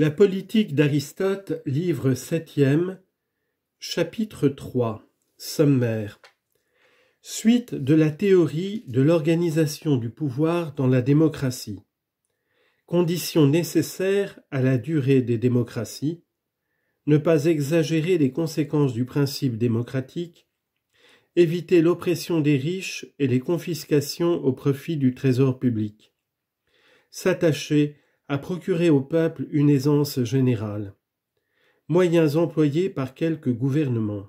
La politique d'Aristote, livre 7e, chapitre 3, sommaire. Suite de la théorie de l'organisation du pouvoir dans la démocratie. Conditions nécessaires à la durée des démocraties. Ne pas exagérer les conséquences du principe démocratique. Éviter l'oppression des riches et les confiscations au profit du trésor public. S'attacher à procurer au peuple une aisance générale, moyens employés par quelques gouvernements.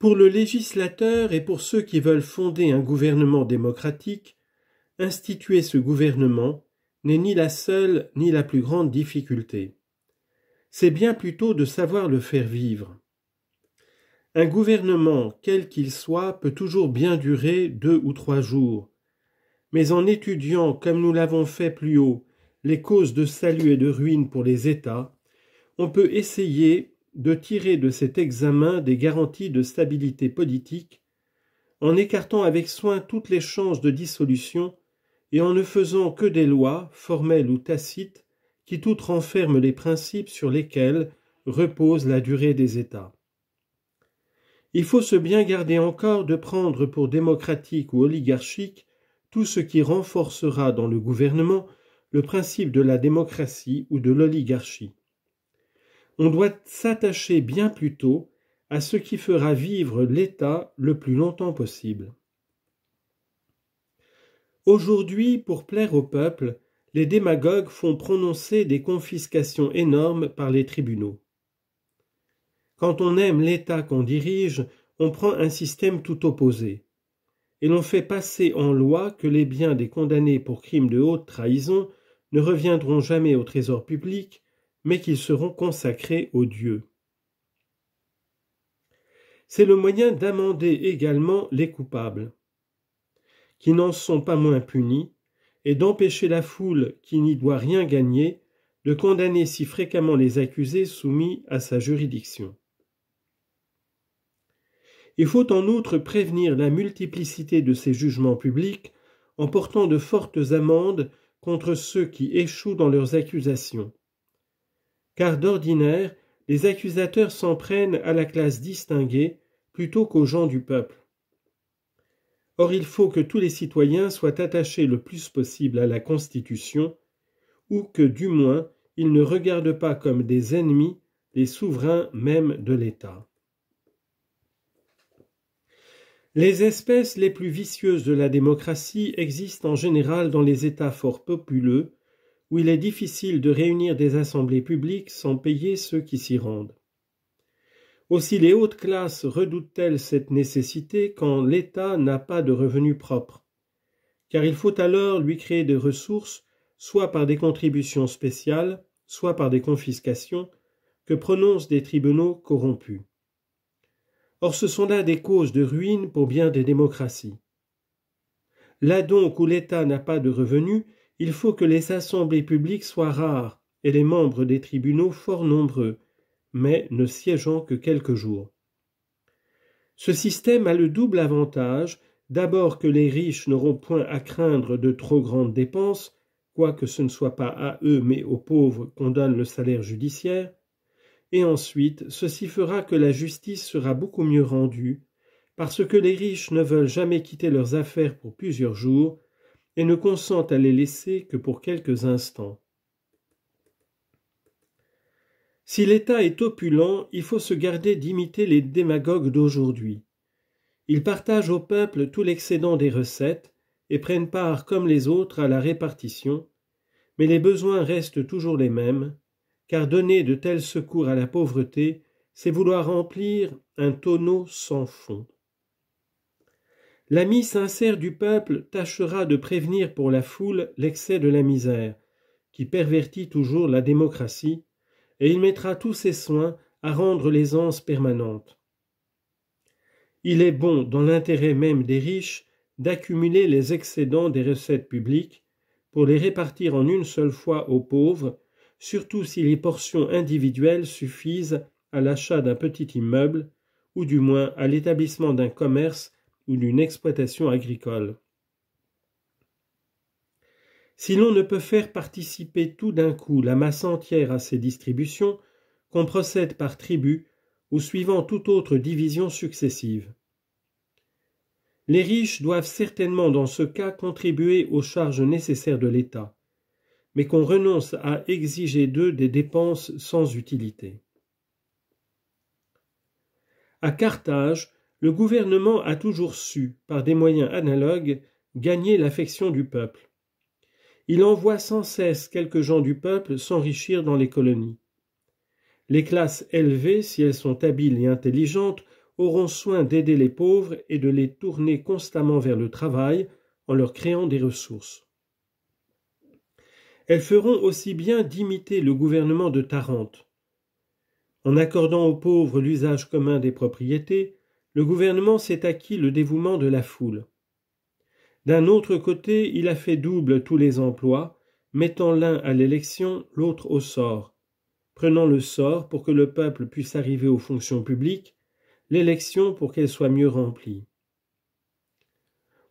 Pour le législateur et pour ceux qui veulent fonder un gouvernement démocratique, instituer ce gouvernement n'est ni la seule ni la plus grande difficulté. C'est bien plutôt de savoir le faire vivre. Un gouvernement, quel qu'il soit, peut toujours bien durer deux ou trois jours, mais en étudiant, comme nous l'avons fait plus haut, les causes de salut et de ruine pour les États, on peut essayer de tirer de cet examen des garanties de stabilité politique, en écartant avec soin toutes les chances de dissolution et en ne faisant que des lois, formelles ou tacites, qui toutes renferment les principes sur lesquels repose la durée des États. Il faut se bien garder encore de prendre pour démocratique ou oligarchique tout ce qui renforcera dans le gouvernement le principe de la démocratie ou de l'oligarchie. On doit s'attacher bien plutôt à ce qui fera vivre l'État le plus longtemps possible. Aujourd'hui, pour plaire au peuple, les démagogues font prononcer des confiscations énormes par les tribunaux. Quand on aime l'État qu'on dirige, on prend un système tout opposé et l'on fait passer en loi que les biens des condamnés pour crimes de haute trahison ne reviendront jamais au trésor public, mais qu'ils seront consacrés aux dieux. C'est le moyen d'amender également les coupables, qui n'en sont pas moins punis, et d'empêcher la foule qui n'y doit rien gagner de condamner si fréquemment les accusés soumis à sa juridiction. Il faut en outre prévenir la multiplicité de ces jugements publics en portant de fortes amendes contre ceux qui échouent dans leurs accusations. Car d'ordinaire, les accusateurs s'en prennent à la classe distinguée plutôt qu'aux gens du peuple. Or il faut que tous les citoyens soient attachés le plus possible à la Constitution, ou que du moins ils ne regardent pas comme des ennemis les souverains même de l'État. Les espèces les plus vicieuses de la démocratie existent en général dans les États fort populeux, où il est difficile de réunir des assemblées publiques sans payer ceux qui s'y rendent. Aussi les hautes classes redoutent-elles cette nécessité quand l'État n'a pas de revenus propres, car il faut alors lui créer des ressources, soit par des contributions spéciales, soit par des confiscations, que prononcent des tribunaux corrompus. Or ce sont là des causes de ruine pour bien des démocraties. Là donc où l'État n'a pas de revenus, il faut que les assemblées publiques soient rares et les membres des tribunaux fort nombreux, mais ne siégeant que quelques jours. Ce système a le double avantage d'abord que les riches n'auront point à craindre de trop grandes dépenses, quoique ce ne soit pas à eux mais aux pauvres qu'on donne le salaire judiciaire, et ensuite ceci fera que la justice sera beaucoup mieux rendue, parce que les riches ne veulent jamais quitter leurs affaires pour plusieurs jours, et ne consentent à les laisser que pour quelques instants. Si l'État est opulent, il faut se garder d'imiter les démagogues d'aujourd'hui. Ils partagent au peuple tout l'excédent des recettes, et prennent part comme les autres à la répartition, mais les besoins restent toujours les mêmes, car donner de tels secours à la pauvreté, c'est vouloir remplir un tonneau sans fond. L'ami sincère du peuple tâchera de prévenir pour la foule l'excès de la misère, qui pervertit toujours la démocratie, et il mettra tous ses soins à rendre l'aisance permanente. Il est bon, dans l'intérêt même des riches, d'accumuler les excédents des recettes publiques, pour les répartir en une seule fois aux pauvres, surtout si les portions individuelles suffisent à l'achat d'un petit immeuble, ou du moins à l'établissement d'un commerce ou d'une exploitation agricole. Si l'on ne peut faire participer tout d'un coup la masse entière à ces distributions, qu'on procède par tribut ou suivant toute autre division successive. Les riches doivent certainement dans ce cas contribuer aux charges nécessaires de l'État mais qu'on renonce à exiger d'eux des dépenses sans utilité. À Carthage, le gouvernement a toujours su, par des moyens analogues, gagner l'affection du peuple. Il envoie sans cesse quelques gens du peuple s'enrichir dans les colonies. Les classes élevées, si elles sont habiles et intelligentes, auront soin d'aider les pauvres et de les tourner constamment vers le travail en leur créant des ressources elles feront aussi bien d'imiter le gouvernement de Tarente. En accordant aux pauvres l'usage commun des propriétés, le gouvernement s'est acquis le dévouement de la foule. D'un autre côté, il a fait double tous les emplois, mettant l'un à l'élection, l'autre au sort, prenant le sort pour que le peuple puisse arriver aux fonctions publiques, l'élection pour qu'elle soit mieux remplie.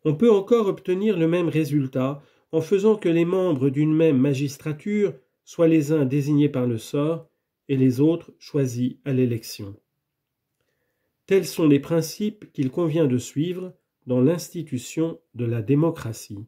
On peut encore obtenir le même résultat en faisant que les membres d'une même magistrature soient les uns désignés par le sort et les autres choisis à l'élection. Tels sont les principes qu'il convient de suivre dans l'institution de la démocratie.